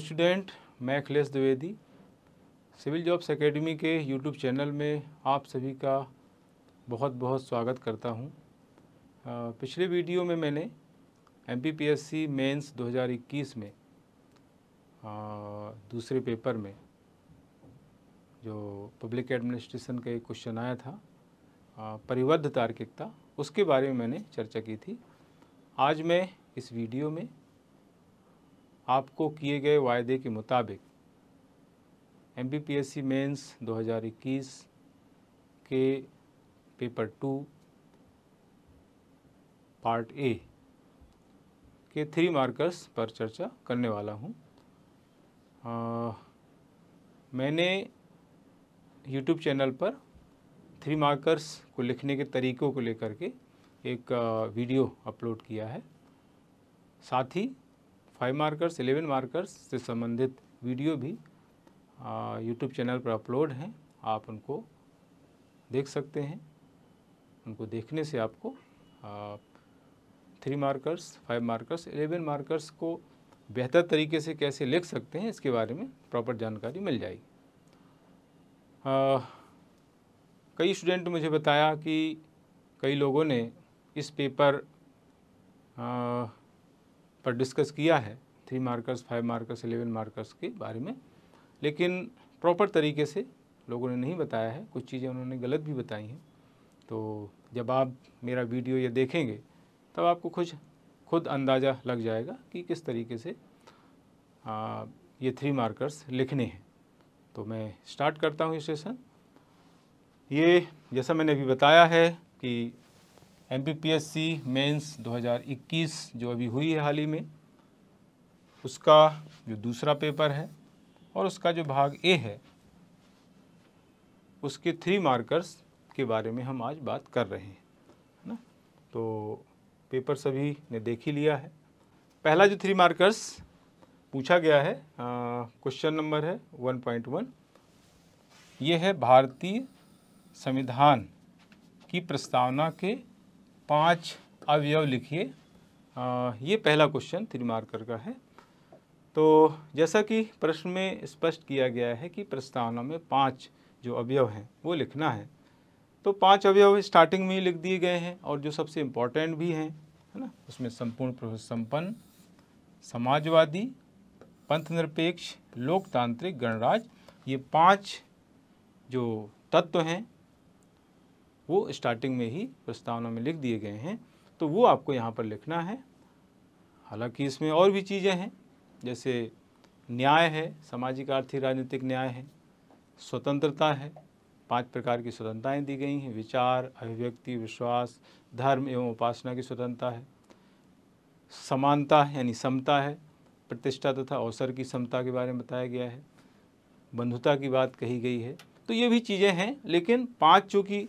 student मैं Akhilesh Dwivedi Civil Jobs Academy के YouTube channel में आप सभी का बहुत बहुत स्वागत करता हूं पिछले वीडियो में मैंने M P P S C mains दो में दूसरे पेपर में जो पब्लिक एडमिनिस्ट्रेशन का एक क्वेश्चन आया था परिवद्ध तार्किकता उसके बारे में मैंने चर्चा की थी आज मैं इस वीडियो में आपको किए गए वायदे के मुताबिक M B P S C mains दो हज़ार इक्कीस के पेपर टू पार्ट ए के थ्री मार्कर्स पर चर्चा करने वाला हूँ मैंने यूट्यूब चैनल पर थ्री मार्कर्स को लिखने के तरीक़ों को लेकर के एक वीडियो अपलोड किया है साथ ही फाइव मार्कर्स एलेवन मार्कर्स से संबंधित वीडियो भी यूट्यूब चैनल पर अपलोड हैं आप उनको देख सकते हैं उनको देखने से आपको three markers five markers eleven markers को बेहतर तरीके से कैसे लिख सकते हैं इसके बारे में प्रॉपर जानकारी मिल जाएगी कई स्टूडेंट मुझे बताया कि कई लोगों ने इस पेपर आ, पर डिस्कस किया है three markers five markers eleven markers के बारे में लेकिन प्रॉपर तरीके से लोगों ने नहीं बताया है कुछ चीज़ें उन्होंने गलत भी बताई हैं तो जब आप मेरा वीडियो ये देखेंगे तब आपको कुछ खुद अंदाज़ा लग जाएगा कि किस तरीके से आ, ये थ्री मार्कर्स लिखने हैं तो मैं स्टार्ट करता हूँ ये सेशन ये जैसा मैंने अभी बताया है कि M P P S C mains दो हज़ार इक्कीस जो अभी हुई है हाल ही में उसका जो दूसरा पेपर है और उसका जो भाग ए है उसके थ्री मार्कर्स के बारे में हम आज बात कर रहे हैं है ना तो पेपर सभी ने देख ही लिया है पहला जो थ्री मार्कर्स पूछा गया है क्वेश्चन नंबर है वन पॉइंट वन ये है भारतीय संविधान की प्रस्तावना के पांच अवयव लिखिए ये पहला क्वेश्चन थ्री मार्कर का है तो जैसा कि प्रश्न में स्पष्ट किया गया है कि प्रस्तावना में पांच जो अवयव हैं वो लिखना है तो पांच अवयव स्टार्टिंग में ही लिख दिए गए हैं और जो सबसे इम्पोर्टेंट भी हैं है ना उसमें संपूर्ण संपन्न समाजवादी पंथनिरपेक्ष लोकतांत्रिक गणराज ये पांच जो तत्व हैं वो स्टार्टिंग में ही प्रस्तावना में लिख दिए गए हैं तो वो आपको यहाँ पर लिखना है हालांकि इसमें और भी चीज़ें हैं जैसे न्याय है सामाजिक आर्थिक राजनीतिक न्याय है स्वतंत्रता है पांच प्रकार की स्वतंत्रताएं दी गई हैं विचार अभिव्यक्ति विश्वास धर्म एवं उपासना की स्वतंत्रता है समानता यानी समता है प्रतिष्ठा तथा अवसर की समता के बारे में बताया गया है बंधुता की बात कही गई है तो ये भी चीज़ें हैं लेकिन पाँच चूँकि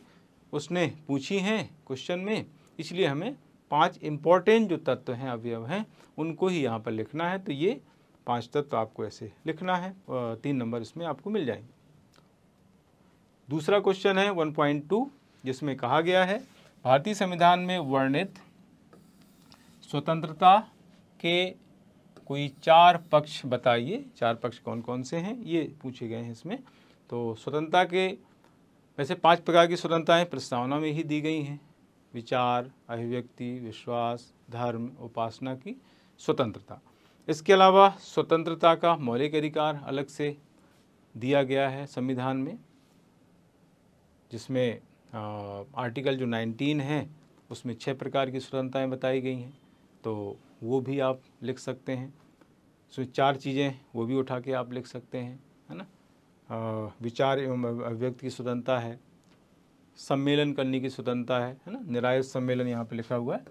उसने पूछी हैं क्वेश्चन में इसलिए हमें पांच इम्पॉर्टेंट जो तत्व हैं अवयव हैं उनको ही यहाँ पर लिखना है तो ये पांच तत्व आपको ऐसे लिखना है तीन नंबर इसमें आपको मिल जाएंगे दूसरा क्वेश्चन है 1.2 जिसमें कहा गया है भारतीय संविधान में वर्णित स्वतंत्रता के कोई चार पक्ष बताइए चार पक्ष कौन कौन से हैं ये पूछे गए हैं इसमें तो स्वतंत्रता के वैसे पांच प्रकार की स्वतंत्रताएं प्रस्तावना में ही दी गई हैं विचार अभिव्यक्ति विश्वास धर्म उपासना की स्वतंत्रता इसके अलावा स्वतंत्रता का मौलिक अधिकार अलग से दिया गया है संविधान में जिसमें आर्टिकल जो 19 है उसमें छः प्रकार की स्वतंत्रताएं बताई गई हैं तो वो भी आप लिख सकते हैं उसमें चार चीज़ें वो भी उठा के आप लिख सकते हैं है ना विचार एवं अभिव्यक्ति की स्वतंत्रता है सम्मेलन करने की स्वतंत्रता है है ना निरायत सम्मेलन यहाँ पे लिखा हुआ है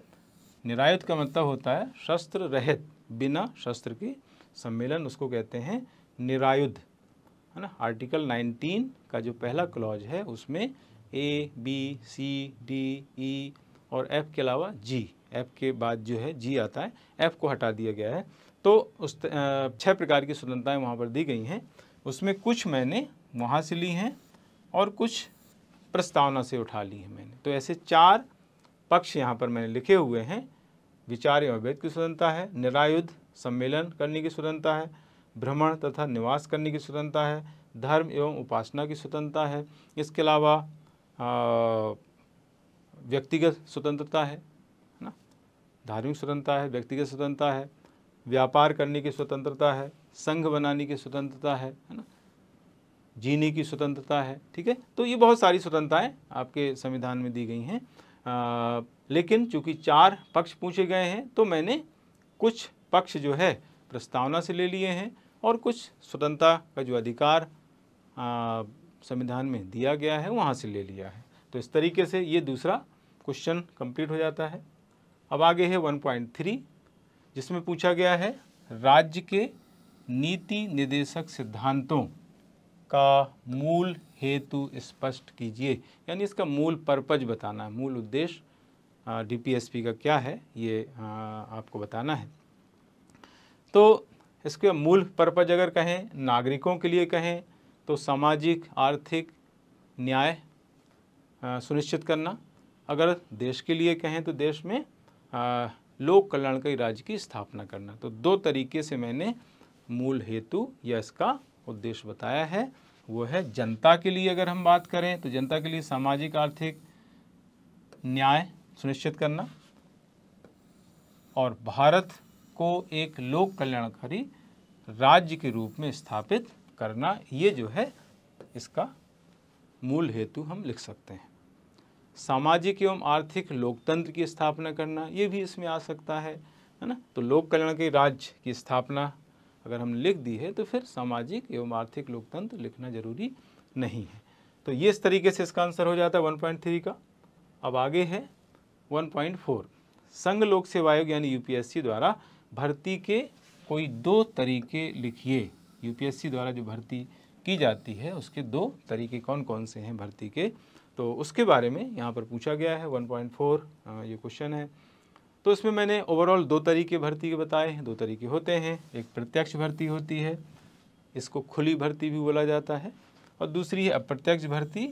निरायत का मतलब होता है शस्त्र रहित बिना शस्त्र की सम्मेलन उसको कहते हैं निरायुद्ध है ना आर्टिकल 19 का जो पहला क्लॉज है उसमें A B C D E और एफ़ के अलावा जी एफ़ के बाद जो है जी आता है एफ़ को हटा दिया गया है तो उस छः प्रकार की स्वतंत्रताएँ वहाँ पर दी गई हैं उसमें कुछ मैंने वहाँ से ली हैं और कुछ प्रस्तावना से उठा ली है मैंने तो ऐसे चार पक्ष यहाँ पर मैंने लिखे हुए हैं विचार एवं वेद की स्वतंत्रता है निरायुद्ध सम्मेलन करने की स्वतंत्रता है भ्रमण तथा निवास करने की स्वतंत्रता है धर्म एवं उपासना की स्वतंत्रता है इसके अलावा व्यक्तिगत स्वतंत्रता है ना धार्मिक स्वतंत्रता है व्यक्तिगत स्वतंत्रता है व्यापार करने की स्वतंत्रता है संघ बनाने की स्वतंत्रता है है ना जीने की स्वतंत्रता है ठीक है तो ये बहुत सारी स्वतंत्रताएं आपके संविधान में दी गई हैं लेकिन चूंकि चार पक्ष पूछे गए हैं तो मैंने कुछ पक्ष जो है प्रस्तावना से ले लिए हैं और कुछ स्वतंत्रता का जो अधिकार संविधान में दिया गया है वहाँ से ले लिया है तो इस तरीके से ये दूसरा क्वेश्चन कंप्लीट हो जाता है अब आगे है 1.3 जिसमें पूछा गया है राज्य के नीति निदेशक सिद्धांतों का मूल हेतु स्पष्ट कीजिए यानी इसका मूल पर्पज बताना है मूल उद्देश्य डीपीएसपी का क्या है ये आ, आपको बताना है तो इसके मूल पर्पज अगर कहें नागरिकों के लिए कहें तो सामाजिक आर्थिक न्याय सुनिश्चित करना अगर देश के लिए कहें तो देश में लोक कल्याणकारी राज्य की स्थापना करना तो दो तरीके से मैंने मूल हेतु या इसका उद्देश्य बताया है वो है जनता के लिए अगर हम बात करें तो जनता के लिए सामाजिक आर्थिक न्याय सुनिश्चित करना और भारत को एक लोक कल्याणकारी राज्य के रूप में स्थापित करना ये जो है इसका मूल हेतु हम लिख सकते हैं सामाजिक एवं आर्थिक लोकतंत्र की स्थापना करना ये भी इसमें आ सकता है है ना तो लोक कल्याण के राज्य की स्थापना अगर हम लिख दी है तो फिर सामाजिक एवं आर्थिक लोकतंत्र लिखना जरूरी नहीं है तो ये इस तरीके से इसका आंसर हो जाता है 1.3 का अब आगे है 1.4 संघ लोक सेवा आयोग यानी यूपीएससी द्वारा भर्ती के कोई दो तरीके लिखिए यूपीएससी द्वारा जो भर्ती की जाती है उसके दो तरीके कौन कौन से हैं भर्ती के तो उसके बारे में यहाँ पर पूछा गया है 1.4 ये क्वेश्चन है तो इसमें मैंने ओवरऑल दो तरीके भर्ती के बताए हैं दो तरीके होते हैं एक प्रत्यक्ष भर्ती होती है इसको खुली भर्ती भी बोला जाता है और दूसरी है अप्रत्यक्ष भर्ती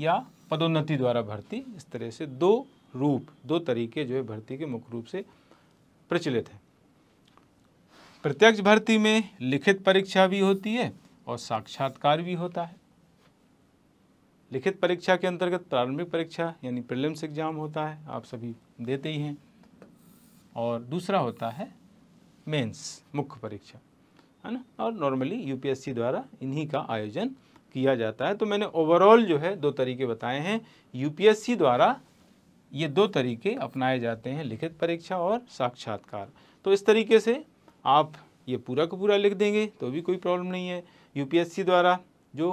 या पदोन्नति द्वारा भर्ती इस तरह से दो रूप दो तरीके जो है भर्ती के मुख्य रूप से प्रचलित हैं प्रत्यक्ष भर्ती में लिखित परीक्षा भी होती है और साक्षात्कार भी होता है लिखित परीक्षा के अंतर्गत प्रारंभिक परीक्षा यानी प्रिलिम्स एग्जाम होता है आप सभी देते ही हैं और दूसरा होता है मेंस मुख्य परीक्षा है ना और नॉर्मली यूपीएससी द्वारा इन्हीं का आयोजन किया जाता है तो मैंने ओवरऑल जो है दो तरीके बताए हैं यूपीएससी द्वारा ये दो तरीके अपनाए जाते हैं लिखित परीक्षा और साक्षात्कार तो इस तरीके से आप ये पूरा का पूरा लिख देंगे तो भी कोई प्रॉब्लम नहीं है यूपीएससी द्वारा जो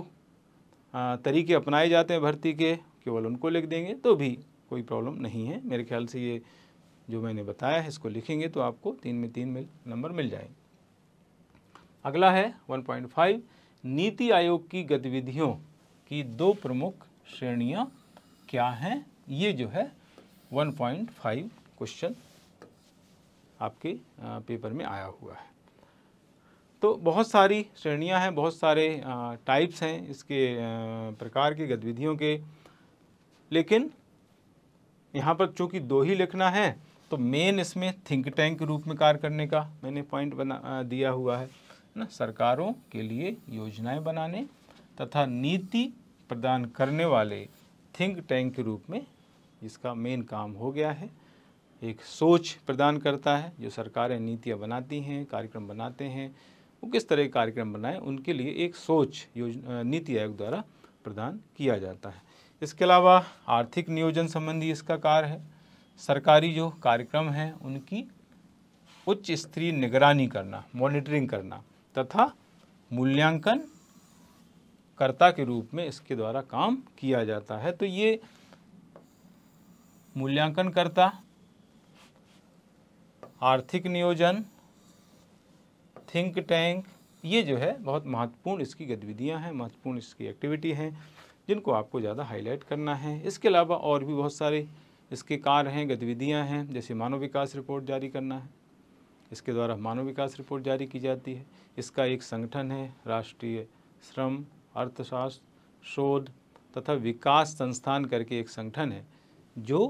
तरीके अपनाए जाते हैं भर्ती के केवल उनको लिख देंगे तो भी कोई प्रॉब्लम नहीं है मेरे ख्याल से ये जो मैंने बताया है इसको लिखेंगे तो आपको तीन में तीन मिल नंबर मिल जाएंगे अगला है 1.5 नीति आयोग की गतिविधियों की दो प्रमुख श्रेणियां क्या हैं ये जो है 1.5 क्वेश्चन आपके पेपर में आया हुआ है तो बहुत सारी श्रेणियां हैं बहुत सारे टाइप्स हैं इसके प्रकार की गतिविधियों के लेकिन यहाँ पर चूंकि दो ही लिखना है तो मेन इसमें थिंक टैंक के रूप में कार्य करने का मैंने पॉइंट बना दिया हुआ है ना सरकारों के लिए योजनाएं बनाने तथा नीति प्रदान करने वाले थिंक टैंक के रूप में इसका मेन काम हो गया है एक सोच प्रदान करता है जो सरकारें नीतियाँ बनाती हैं कार्यक्रम बनाते हैं वो किस तरह के कार्यक्रम बनाएं उनके लिए एक सोच नीति आयोग द्वारा प्रदान किया जाता है इसके अलावा आर्थिक नियोजन संबंधी इसका कार्य है सरकारी जो कार्यक्रम हैं उनकी उच्च स्तरीय निगरानी करना मॉनिटरिंग करना तथा मूल्यांकन कर्ता के रूप में इसके द्वारा काम किया जाता है तो ये मूल्यांकन करता आर्थिक नियोजन थिंक टैंक ये जो है बहुत महत्वपूर्ण इसकी गतिविधियां हैं महत्वपूर्ण इसकी एक्टिविटी हैं जिनको आपको ज़्यादा हाईलाइट करना है इसके अलावा और भी बहुत सारे इसके कार्य हैं गतिविधियाँ हैं जैसे मानव विकास रिपोर्ट जारी करना है इसके द्वारा मानव विकास रिपोर्ट जारी की जाती है इसका एक संगठन है राष्ट्रीय श्रम अर्थशास्त्र शोध तथा विकास संस्थान करके एक संगठन है जो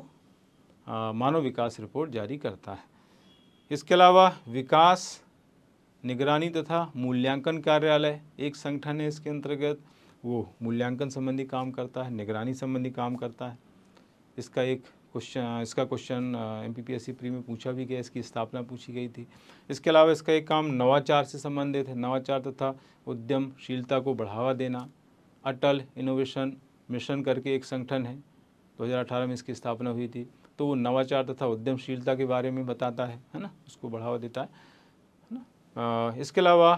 मानव विकास रिपोर्ट जारी करता है इसके अलावा विकास निगरानी तथा मूल्यांकन कार्यालय एक संगठन है इसके अंतर्गत वो मूल्यांकन संबंधी काम करता है निगरानी संबंधी काम करता है इसका एक क्वेश्चन uh, इसका क्वेश्चन एम पी प्री में पूछा भी गया इसकी स्थापना पूछी गई थी इसके अलावा इसका एक काम नवाचार से संबंधित है नवाचार तथा उद्यमशीलता को बढ़ावा देना अटल इनोवेशन मिशन करके एक संगठन है 2018 में इसकी स्थापना हुई थी तो वो नवाचार तथा उद्यमशीलता के बारे में बताता है है ना उसको बढ़ावा देता है है ना इसके अलावा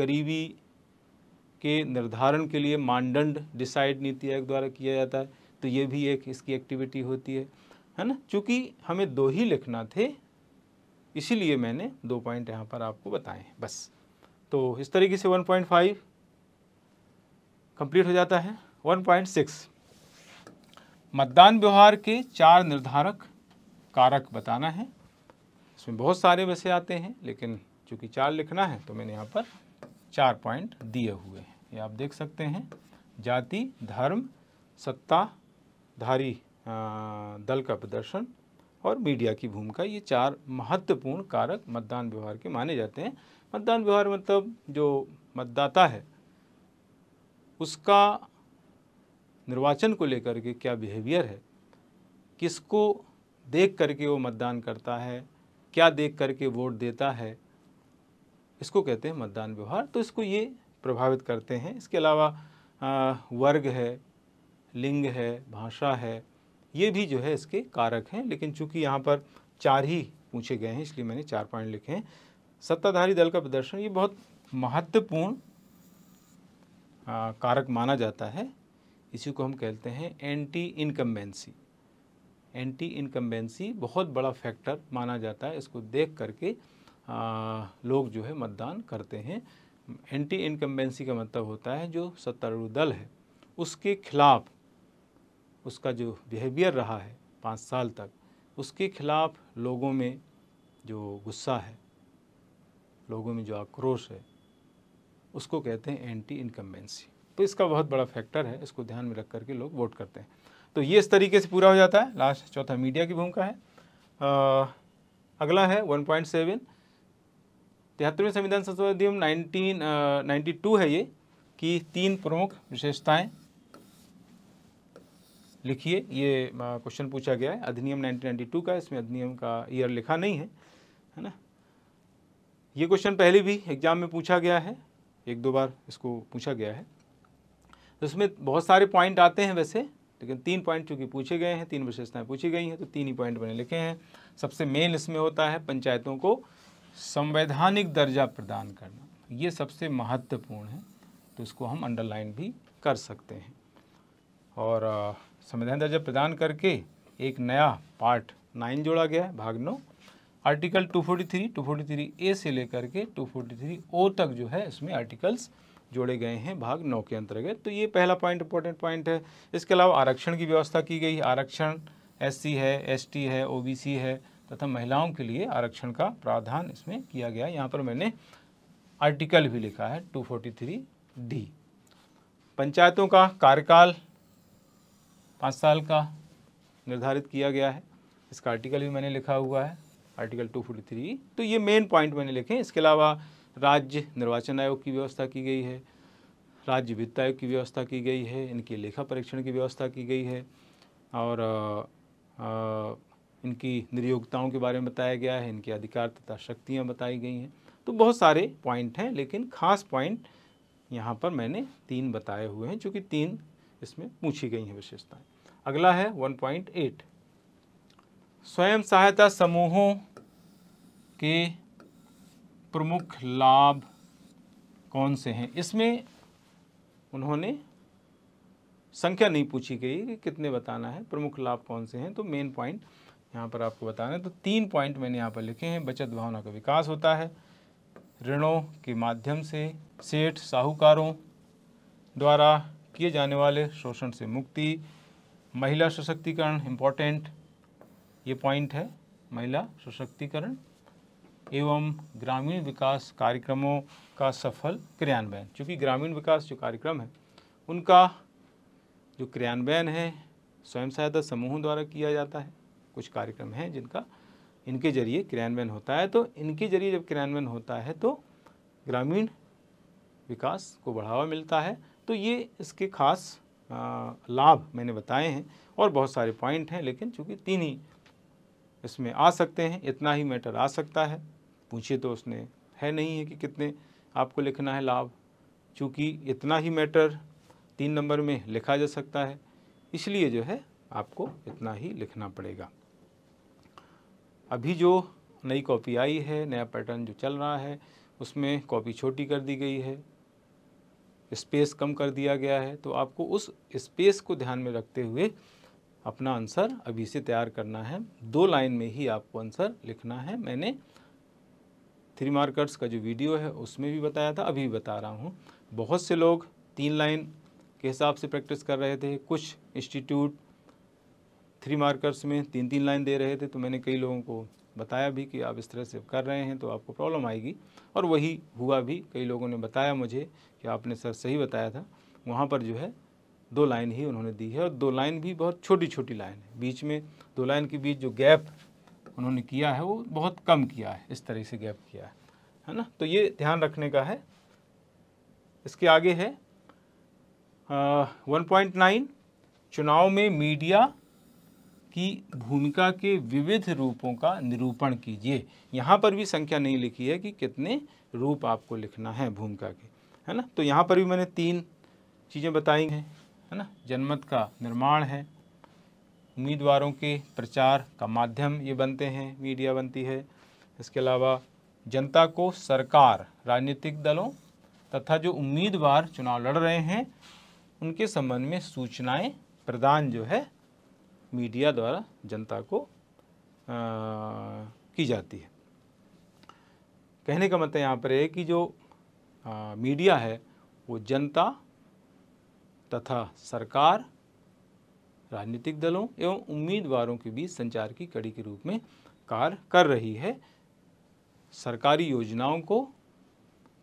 गरीबी के निर्धारण के लिए मानदंड डिसाइड नीति आयोग द्वारा किया जाता है तो ये भी एक इसकी एक्टिविटी होती है है ना चूँकि हमें दो ही लिखना थे इसीलिए मैंने दो पॉइंट यहाँ पर आपको बताए बस तो इस तरीके से 1.5 कंप्लीट हो जाता है 1.6 मतदान व्यवहार के चार निर्धारक कारक बताना है इसमें बहुत सारे वैसे आते हैं लेकिन चूँकि चार लिखना है तो मैंने यहाँ पर चार पॉइंट दिए हुए हैं ये आप देख सकते हैं जाति धर्म सत्ता धारी दल का प्रदर्शन और मीडिया की भूमिका ये चार महत्वपूर्ण कारक मतदान व्यवहार के माने जाते हैं मतदान व्यवहार मतलब जो मतदाता है उसका निर्वाचन को लेकर के क्या बिहेवियर है किसको देख करके वो मतदान करता है क्या देख करके वोट देता है इसको कहते हैं मतदान व्यवहार तो इसको ये प्रभावित करते हैं इसके अलावा वर्ग है लिंग है भाषा है ये भी जो है इसके कारक हैं लेकिन चूंकि यहाँ पर चार ही पूछे गए हैं इसलिए मैंने चार पॉइंट लिखे हैं सत्ताधारी दल का प्रदर्शन ये बहुत महत्वपूर्ण कारक माना जाता है इसी को हम कहते हैं एंटी इनकम्बेंसी एंटी इनकम्बेंसी बहुत बड़ा फैक्टर माना जाता है इसको देख करके आ, लोग जो है मतदान करते हैं एंटी इनकम्बेंसी का मतलब होता है जो सत्तारूढ़ दल है उसके खिलाफ उसका जो बिहेवियर रहा है पाँच साल तक उसके खिलाफ लोगों में जो गुस्सा है लोगों में जो आक्रोश है उसको कहते हैं एंटी इनकम्बेंसी तो इसका बहुत बड़ा फैक्टर है इसको ध्यान में रख करके लोग वोट करते हैं तो ये इस तरीके से पूरा हो जाता है लास्ट चौथा मीडिया की भूमिका है आ, अगला है वन पॉइंट सेवन तिहत्तरवें संविधान संशोधन अधिनियम नाइनटीन नाइन्टी टू है ये कि तीन प्रमुख विशेषताएं लिखिए ये क्वेश्चन पूछा गया है अधिनियम 1992 का इसमें अधिनियम का ईयर लिखा नहीं है है ना ये क्वेश्चन पहले भी एग्जाम में पूछा गया है एक दो बार इसको पूछा गया है तो इसमें बहुत सारे पॉइंट आते हैं वैसे लेकिन तीन पॉइंट चूंकि पूछे गए हैं तीन विशेषताएं पूछी गई हैं तो तीन ही पॉइंट मैंने लिखे हैं सबसे मेन इसमें होता है पंचायतों को संवैधानिक दर्जा प्रदान करना ये सबसे महत्वपूर्ण है तो इसको हम अंडरलाइन भी कर सकते हैं और संविधान दर्जा प्रदान करके एक नया पार्ट नाइन जोड़ा गया है भाग नौ आर्टिकल 243, 243 ए से लेकर के 243 ओ तक जो है इसमें आर्टिकल्स जोड़े गए हैं भाग नौ के अंतर्गत तो ये पहला पॉइंट इंपॉर्टेंट पॉइंट है इसके अलावा आरक्षण की व्यवस्था की गई आरक्षण एस है एस है ओ है तथा महिलाओं के लिए आरक्षण का प्रावधान इसमें किया गया यहाँ पर मैंने आर्टिकल भी लिखा है 243 डी पंचायतों का कार्यकाल पाँच साल का निर्धारित किया गया है इसका आर्टिकल भी मैंने लिखा हुआ है आर्टिकल 243 तो ये मेन पॉइंट मैंने लिखे हैं इसके अलावा राज्य निर्वाचन आयोग की व्यवस्था की गई है राज्य वित्त आयोग की व्यवस्था की गई है इनकी लेखा परीक्षण की व्यवस्था की गई है और आ, आ, इनकी निर्योगिताओं के बारे में बताया गया है इनके अधिकार तथा शक्तियाँ बताई गई हैं तो बहुत सारे पॉइंट हैं लेकिन खास पॉइंट यहाँ पर मैंने तीन बताए हुए हैं चूँकि तीन इसमें पूछी गई हैं विशेषताएं अगला है 1.8 स्वयं सहायता समूहों के प्रमुख लाभ कौन से हैं इसमें उन्होंने संख्या नहीं पूछी गई कि कितने बताना है प्रमुख लाभ कौन से हैं तो मेन पॉइंट यहाँ पर आपको बताना है तो तीन पॉइंट मैंने यहाँ पर लिखे हैं बचत भावना का विकास होता है ऋणों के माध्यम से सेठ साहूकारों द्वारा किए जाने वाले शोषण से मुक्ति महिला सशक्तिकरण इम्पोर्टेंट ये पॉइंट है महिला सशक्तिकरण एवं ग्रामीण विकास कार्यक्रमों का सफल क्रियान्वयन क्योंकि ग्रामीण विकास जो कार्यक्रम है उनका जो क्रियान्वयन है स्वयं सहायता समूहों द्वारा किया जाता है कुछ कार्यक्रम हैं जिनका इनके जरिए क्रियान्वयन होता है तो इनके जरिए जब क्रियान्वयन होता है तो ग्रामीण विकास को बढ़ावा मिलता है तो ये इसके खास लाभ मैंने बताए हैं और बहुत सारे पॉइंट हैं लेकिन चूँकि तीन ही इसमें आ सकते हैं इतना ही मैटर आ सकता है पूछे तो उसने है नहीं है कि कितने आपको लिखना है लाभ चूँकि इतना ही मैटर तीन नंबर में लिखा जा सकता है इसलिए जो है आपको इतना ही लिखना पड़ेगा अभी जो नई कॉपी आई है नया पैटर्न जो चल रहा है उसमें कॉपी छोटी कर दी गई है स्पेस कम कर दिया गया है तो आपको उस स्पेस को ध्यान में रखते हुए अपना आंसर अभी से तैयार करना है दो लाइन में ही आपको आंसर लिखना है मैंने थ्री मार्कर्स का जो वीडियो है उसमें भी बताया था अभी भी बता रहा हूँ बहुत से लोग तीन लाइन के हिसाब से प्रैक्टिस कर रहे थे कुछ इंस्टीट्यूट थ्री मार्कर्स में तीन तीन लाइन दे रहे थे तो मैंने कई लोगों को बताया भी कि आप इस तरह से कर रहे हैं तो आपको प्रॉब्लम आएगी और वही हुआ भी कई लोगों ने बताया मुझे कि आपने सर सही बताया था वहाँ पर जो है दो लाइन ही उन्होंने दी है और दो लाइन भी बहुत छोटी छोटी लाइन है बीच में दो लाइन के बीच जो गैप उन्होंने किया है वो बहुत कम किया है इस तरह से गैप किया है है ना तो ये ध्यान रखने का है इसके आगे है वन पॉइंट नाइन चुनाव में मीडिया कि भूमिका के विविध रूपों का निरूपण कीजिए यहाँ पर भी संख्या नहीं लिखी है कि कितने रूप आपको लिखना है भूमिका के है ना तो यहाँ पर भी मैंने तीन चीज़ें बताई हैं है ना जनमत का निर्माण है उम्मीदवारों के प्रचार का माध्यम ये बनते हैं मीडिया बनती है इसके अलावा जनता को सरकार राजनीतिक दलों तथा जो उम्मीदवार चुनाव लड़ रहे हैं उनके संबंध में सूचनाएं प्रदान जो है मीडिया द्वारा जनता को आ, की जाती है कहने का मतलब यहाँ पर है कि जो आ, मीडिया है वो जनता तथा सरकार राजनीतिक दलों एवं उम्मीदवारों के बीच संचार की कड़ी के रूप में कार्य कर रही है सरकारी योजनाओं को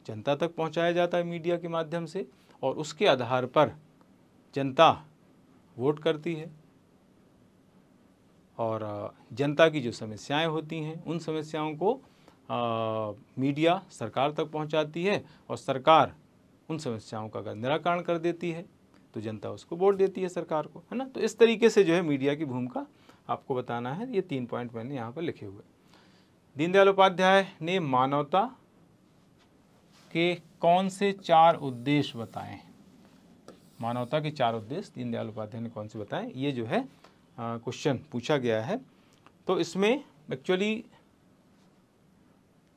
जनता तक पहुंचाया जाता है मीडिया के माध्यम से और उसके आधार पर जनता वोट करती है और जनता की जो समस्याएं होती हैं उन समस्याओं को आ, मीडिया सरकार तक पहुंचाती है और सरकार उन समस्याओं का अगर निराकरण कर देती है तो जनता उसको वोट देती है सरकार को है ना तो इस तरीके से जो है मीडिया की भूमिका आपको बताना है ये तीन पॉइंट मैंने यहाँ पर लिखे हुए दीनदयाल उपाध्याय ने मानवता के कौन से चार उद्देश्य बताएं मानवता के चार उद्देश्य दीनदयाल उपाध्याय ने कौन से बताएं ये जो है क्वेश्चन पूछा गया है तो इसमें एक्चुअली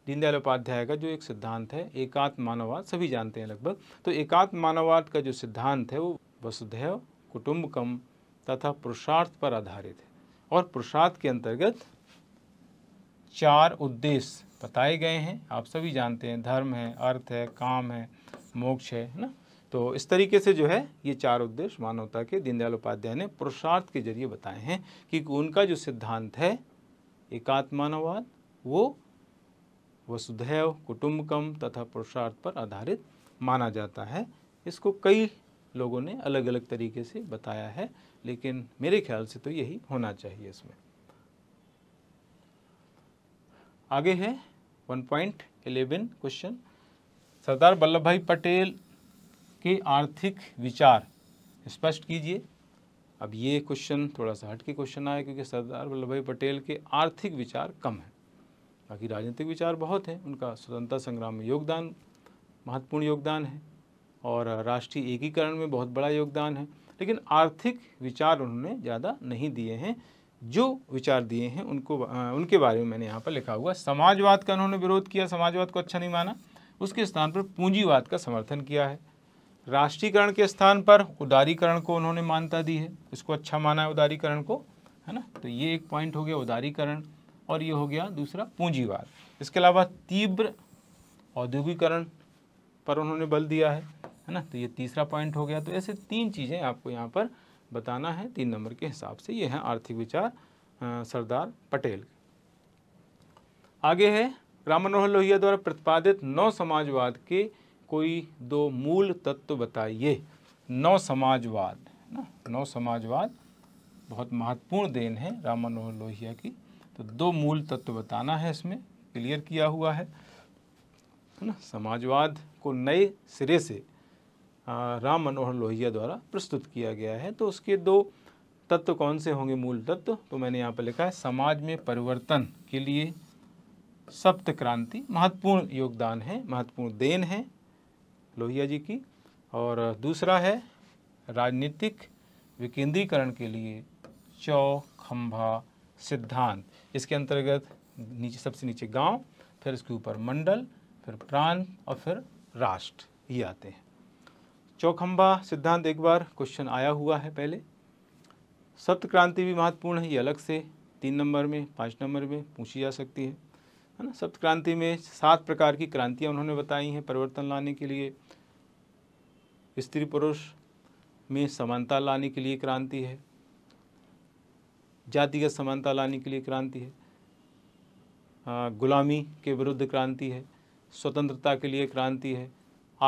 दीनदयाल उपाध्याय का जो एक सिद्धांत है एकात्म मानववाद सभी जानते हैं लगभग तो एकात्म मानववाद का जो सिद्धांत है वो वसुधैव कुटुंबकम तथा पुरुषार्थ पर आधारित है और पुरुषार्थ के अंतर्गत चार उद्देश्य बताए गए हैं आप सभी जानते हैं धर्म है अर्थ है काम है मोक्ष है ना तो इस तरीके से जो है ये चार उद्देश्य मानवता के दीनदयाल उपाध्याय ने पुरुषार्थ के जरिए बताए हैं कि उनका जो सिद्धांत है एकात्मानवाद वो वसुधैव कुटुम्बकम तथा पुरुषार्थ पर आधारित माना जाता है इसको कई लोगों ने अलग अलग तरीके से बताया है लेकिन मेरे ख्याल से तो यही होना चाहिए इसमें आगे है 1.11 क्वेश्चन सरदार वल्लभ भाई पटेल के आर्थिक विचार स्पष्ट कीजिए अब ये क्वेश्चन थोड़ा सा हट के क्वेश्चन आया क्योंकि सरदार वल्लभ भाई पटेल के आर्थिक विचार कम हैं बाकी राजनीतिक विचार बहुत हैं उनका स्वतंत्रता संग्राम में योगदान महत्वपूर्ण योगदान है और राष्ट्रीय एकीकरण में बहुत बड़ा योगदान है लेकिन आर्थिक विचार उन्होंने ज़्यादा नहीं दिए हैं जो विचार दिए हैं उनको उनके बारे में मैंने यहाँ पर लिखा हुआ समाजवाद का उन्होंने विरोध किया समाजवाद को अच्छा नहीं माना उसके स्थान पर पूंजीवाद का समर्थन किया है राष्ट्रीयकरण के स्थान पर उदारीकरण को उन्होंने मान्यता दी है इसको अच्छा माना है उदारीकरण को है ना तो ये एक पॉइंट हो गया उदारीकरण और ये हो गया दूसरा पूंजीवाद इसके अलावा तीव्र औद्योगिकरण पर उन्होंने बल दिया है है ना तो ये तीसरा पॉइंट हो गया तो ऐसे तीन चीज़ें आपको यहाँ पर बताना है तीन नंबर के हिसाब से ये है आर्थिक विचार सरदार पटेल आगे है राम मनोहर लोहिया द्वारा प्रतिपादित नौ समाजवाद के कोई दो मूल तत्व बताइए नौ समाजवाद ना नौ समाजवाद बहुत महत्वपूर्ण देन है राम मनोहर लोहिया की तो दो मूल तत्व बताना है इसमें क्लियर किया हुआ है ना समाजवाद को नए सिरे से राम मनोहर लोहिया द्वारा प्रस्तुत किया गया है तो उसके दो तत्व कौन से होंगे मूल तत्व तो मैंने यहाँ पर लिखा है समाज में परिवर्तन के लिए सप्त क्रांति महत्वपूर्ण योगदान है महत्वपूर्ण देन है लोहिया जी की और दूसरा है राजनीतिक विकेंद्रीकरण के लिए चौखंभा सिद्धांत इसके अंतर्गत नीचे सबसे नीचे गांव फिर इसके ऊपर मंडल फिर प्रांत और फिर राष्ट्र ये आते हैं चौखंबा सिद्धांत एक बार क्वेश्चन आया हुआ है पहले सप्त क्रांति भी महत्वपूर्ण है ये अलग से तीन नंबर में पाँच नंबर में पूछी जा सकती है है ना सप्त क्रांति में सात प्रकार की क्रांतियाँ उन्होंने बताई हैं परिवर्तन लाने के लिए स्त्री पुरुष में समानता लाने के लिए क्रांति है जातिगत समानता लाने के लिए क्रांति है गुलामी के विरुद्ध क्रांति है स्वतंत्रता के लिए क्रांति है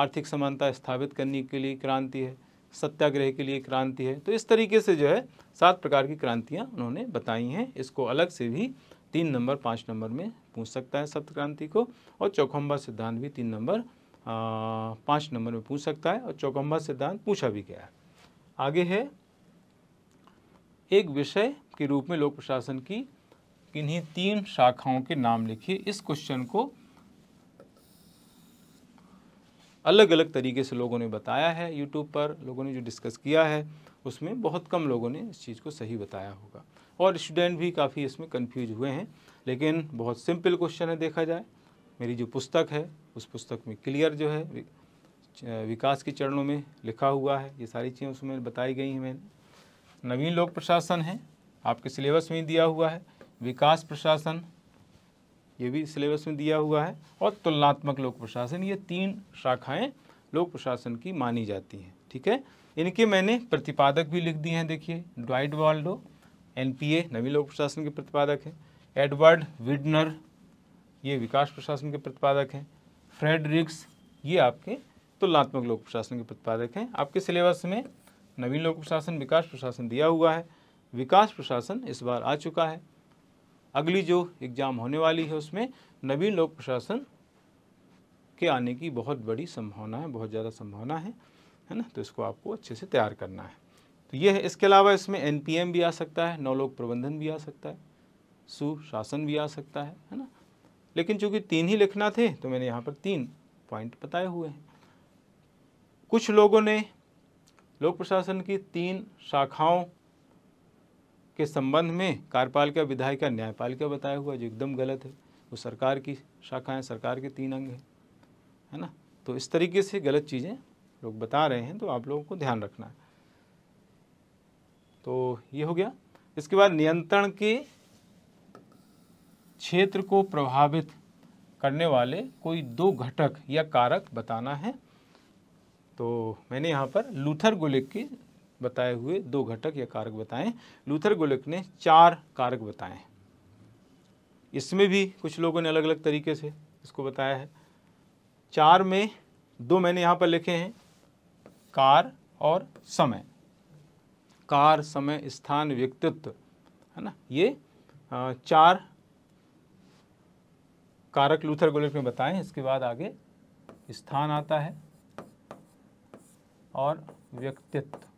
आर्थिक समानता स्थापित करने के लिए क्रांति है सत्याग्रह के लिए क्रांति है तो इस तरीके से जो है सात प्रकार की क्रांतियाँ उन्होंने बताई हैं इसको अलग से भी तीन नंबर पाँच नंबर में पूछ सकता है सप्त क्रांति को और चौखम्बा सिद्धांत भी तीन नंबर पाँच नंबर में पूछ सकता है और चौकम्बा सिद्धांत पूछा भी गया है आगे है एक विषय के रूप में लोक प्रशासन की किन्हीं तीन शाखाओं के नाम लिखिए इस क्वेश्चन को अलग अलग तरीके से लोगों ने बताया है यूट्यूब पर लोगों ने जो डिस्कस किया है उसमें बहुत कम लोगों ने इस चीज़ को सही बताया होगा और स्टूडेंट भी काफ़ी इसमें कंफ्यूज हुए हैं लेकिन बहुत सिंपल क्वेश्चन है देखा जाए मेरी जो पुस्तक है उस पुस्तक में क्लियर जो है विकास के चरणों में लिखा हुआ है ये सारी चीज़ें उसमें बताई गई हैं मैंने नवीन लोक प्रशासन है आपके सिलेबस में दिया हुआ है विकास प्रशासन ये भी सिलेबस में दिया हुआ है और तुलनात्मक लोक प्रशासन ये तीन शाखाएं लोक प्रशासन की मानी जाती हैं ठीक है इनके मैंने प्रतिपादक भी लिख दिए हैं देखिए ड्वाइट वाल्डो एनपीए नवीन लोक प्रशासन के प्रतिपादक हैं एडवर्ड विडनर ये विकास प्रशासन के प्रतिपादक हैं फ्रेडरिक्स ये आपके तुलनात्मक लोक प्रशासन के प्रतिपादक हैं आपके सिलेबस में नवीन लोक प्रशासन विकास प्रशासन दिया हुआ है विकास प्रशासन इस बार आ चुका है अगली जो एग्ज़ाम होने वाली है उसमें नवीन लोक प्रशासन के आने की बहुत बड़ी संभावना है बहुत ज़्यादा संभावना है है ना तो इसको आपको अच्छे से तैयार करना है तो ये है इसके अलावा इसमें एनपीएम भी आ सकता है नवलोक प्रबंधन भी आ सकता है सुशासन भी आ सकता है है ना लेकिन चूंकि तीन ही लिखना थे तो मैंने यहाँ पर तीन पॉइंट बताए हुए हैं कुछ लोगों ने लोक प्रशासन की तीन शाखाओं के संबंध में कार्यपालिका विधायिका न्यायपालिका बताया हुआ जो एकदम गलत है वो सरकार की शाखाएं सरकार के तीन अंग हैं है ना तो इस तरीके से गलत चीज़ें लोग बता रहे हैं तो आप लोगों को ध्यान रखना है तो ये हो गया इसके बाद नियंत्रण के क्षेत्र को प्रभावित करने वाले कोई दो घटक या कारक बताना है तो मैंने यहाँ पर लूथर गोलिक के बताए हुए दो घटक या कारक बताएं लूथर गोलिक ने चार कारक बताए इसमें भी कुछ लोगों ने अलग अलग तरीके से इसको बताया है चार में दो मैंने यहाँ पर लिखे हैं कार और समय कार समय स्थान व्यक्तित्व है ना ये चार कारक लूथर गोलेट में बताएं इसके बाद आगे स्थान आता है और व्यक्तित्व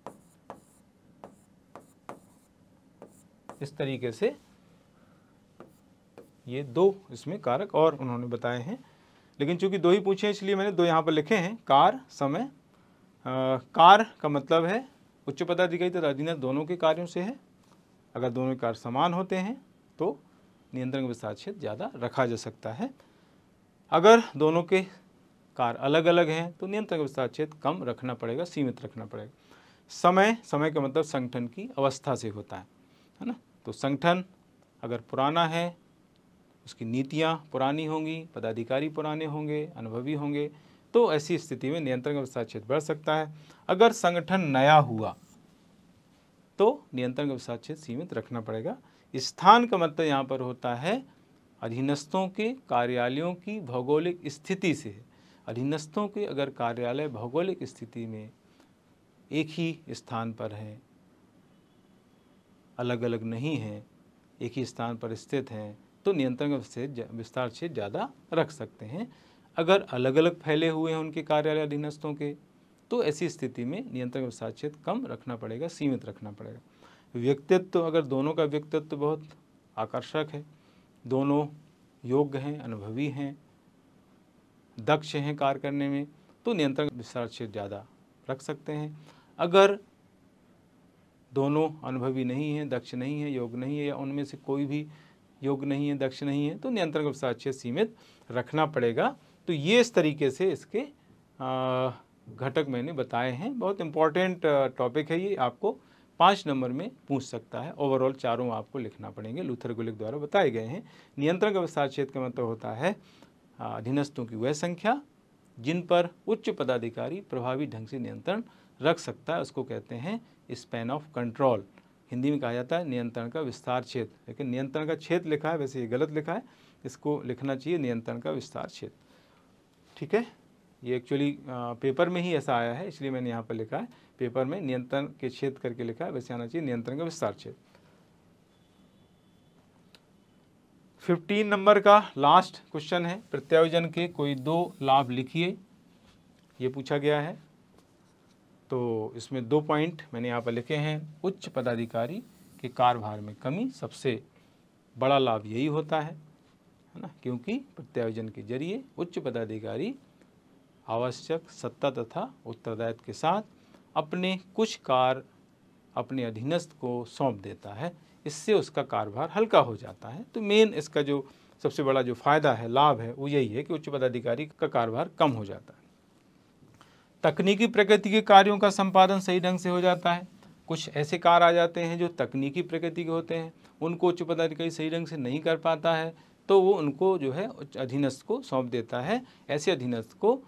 इस तरीके से ये दो इसमें कारक और उन्होंने बताए हैं लेकिन चूंकि दो ही पूछे हैं इसलिए मैंने दो यहाँ पर लिखे हैं कार समय आ, कार का मतलब है उच्च पदाधिकारी तथा अधिनियम दोनों के कार्यों से है अगर दोनों कार्य समान होते हैं तो नियंत्रण विस्तार क्षेत्र ज़्यादा रखा जा सकता है अगर दोनों के कार अलग अलग हैं तो नियंत्रण विस्तार क्षेत्र कम रखना पड़ेगा सीमित रखना पड़ेगा समय समय का मतलब संगठन की अवस्था से होता है है ना तो संगठन अगर पुराना है उसकी नीतियाँ पुरानी होंगी पदाधिकारी पुराने होंगे अनुभवी होंगे तो ऐसी स्थिति में नियंत्रण व्यवस्था क्षेत्र बढ़ सकता है अगर संगठन नया हुआ तो नियंत्रण व्यवस्था क्षेत्र सीमित रखना पड़ेगा स्थान का मतलब यहाँ पर होता है अधीनस्थों के कार्यालयों की भौगोलिक स्थिति से अधीनस्थों के अगर कार्यालय भौगोलिक स्थिति में एक ही स्थान पर हैं अलग अलग नहीं हैं एक ही स्थान पर स्थित हैं तो नियंत्रण से विस्तार से ज़्यादा रख सकते हैं अगर अलग अलग फैले हुए हैं उनके कार्यालय अधीनस्थों के तो ऐसी स्थिति में नियंत्रण विस्तार क्षेत्र कम रखना पड़ेगा सीमित रखना पड़ेगा व्यक्तित्व तो अगर दोनों का व्यक्तित्व तो बहुत आकर्षक है दोनों योग्य हैं अनुभवी हैं दक्ष हैं कार्य करने में तो नियंत्रण विस्तार ज़्यादा रख सकते हैं अगर दोनों अनुभवी नहीं हैं दक्ष नहीं है योग नहीं है या उनमें से कोई भी योग नहीं है दक्ष नहीं है तो नियंत्रण का विस्तार सीमित रखना पड़ेगा तो ये इस तरीके से इसके घटक मैंने बताए हैं बहुत इम्पॉर्टेंट टॉपिक है ये आपको पाँच नंबर में पूछ सकता है ओवरऑल चारों आपको लिखना पड़ेंगे लूथर गुलिक द्वारा बताए गए हैं नियंत्रण व्यवस्था क्षेत्र का मतलब होता है अधीनस्थों की वह संख्या जिन पर उच्च पदाधिकारी प्रभावी ढंग से नियंत्रण रख सकता है उसको कहते हैं स्पेन ऑफ कंट्रोल हिंदी में कहा जाता है नियंत्रण का विस्तार क्षेत्र लेकिन नियंत्रण का क्षेत्र लिखा है वैसे ये गलत लिखा है इसको लिखना चाहिए नियंत्रण का विस्तार क्षेत्र ठीक है ये एक्चुअली पेपर में ही ऐसा आया है इसलिए मैंने यहाँ पर लिखा है पेपर में नियंत्रण के क्षेत्र करके लिखा है वैसे आना चाहिए नियंत्रण का विस्तार क्षेत्र फिफ्टीन नंबर का लास्ट क्वेश्चन है प्रत्यायोजन के कोई दो लाभ लिखिए ये पूछा गया है तो इसमें दो पॉइंट मैंने यहाँ पर लिखे हैं उच्च पदाधिकारी के कारभार में कमी सबसे बड़ा लाभ यही होता है है ना क्योंकि प्रत्यायोजन के जरिए उच्च पदाधिकारी आवश्यक सत्ता तथा उत्तरदायित्व के साथ अपने कुछ कार्य अपने अधीनस्थ को सौंप देता है इससे उसका कारोबार हल्का हो जाता है तो मेन इसका जो सबसे बड़ा जो फायदा है लाभ है वो यही है कि उच्च पदाधिकारी का कारोबार कम हो जाता है तकनीकी प्रगति के कार्यों का संपादन सही ढंग से हो जाता है कुछ ऐसे कार्य आ जाते हैं जो तकनीकी प्रगति के होते हैं उनको उच्च पदाधिकारी सही ढंग से नहीं कर पाता है तो वो उनको जो है अधीनस्थ को सौंप देता है ऐसे अधीनस्थ को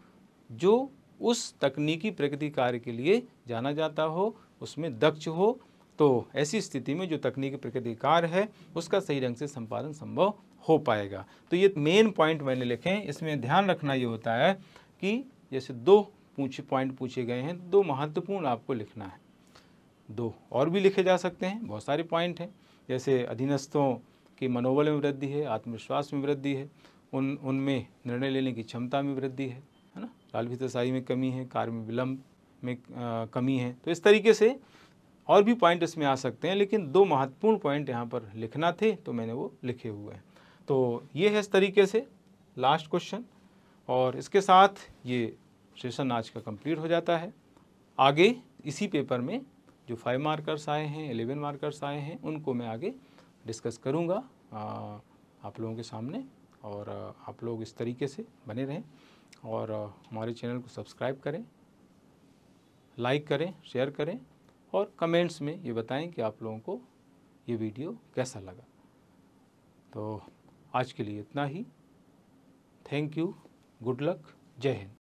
जो उस तकनीकी प्रगति कार्य के लिए जाना जाता हो उसमें दक्ष हो तो ऐसी स्थिति में जो तकनीकी प्रगति कार्य है उसका सही ढंग से संपादन संभव हो पाएगा तो ये मेन पॉइंट मैंने लिखे हैं इसमें ध्यान रखना ये होता है कि जैसे दो पूछे पॉइंट पूछे गए हैं दो महत्वपूर्ण आपको लिखना है दो और भी लिखे जा सकते हैं बहुत सारे पॉइंट हैं जैसे अधीनस्थों के मनोबल में वृद्धि है आत्मविश्वास में वृद्धि है उन उनमें निर्णय लेने की क्षमता में वृद्धि है लाल तसाई में कमी है कार्य में विलम्ब में कमी है तो इस तरीके से और भी पॉइंट इसमें आ सकते हैं लेकिन दो महत्वपूर्ण पॉइंट यहाँ पर लिखना थे तो मैंने वो लिखे हुए हैं तो ये है इस तरीके से लास्ट क्वेश्चन और इसके साथ ये सेशन आज का कंप्लीट हो जाता है आगे इसी पेपर में जो फाइव मार्कर्स आए हैं एलेवन मार्कर्स आए हैं उनको मैं आगे डिस्कस करूँगा आप लोगों के सामने और आप लोग इस तरीके से बने रहें और हमारे चैनल को सब्सक्राइब करें लाइक करें शेयर करें और कमेंट्स में ये बताएं कि आप लोगों को ये वीडियो कैसा लगा तो आज के लिए इतना ही थैंक यू गुड लक जय हिंद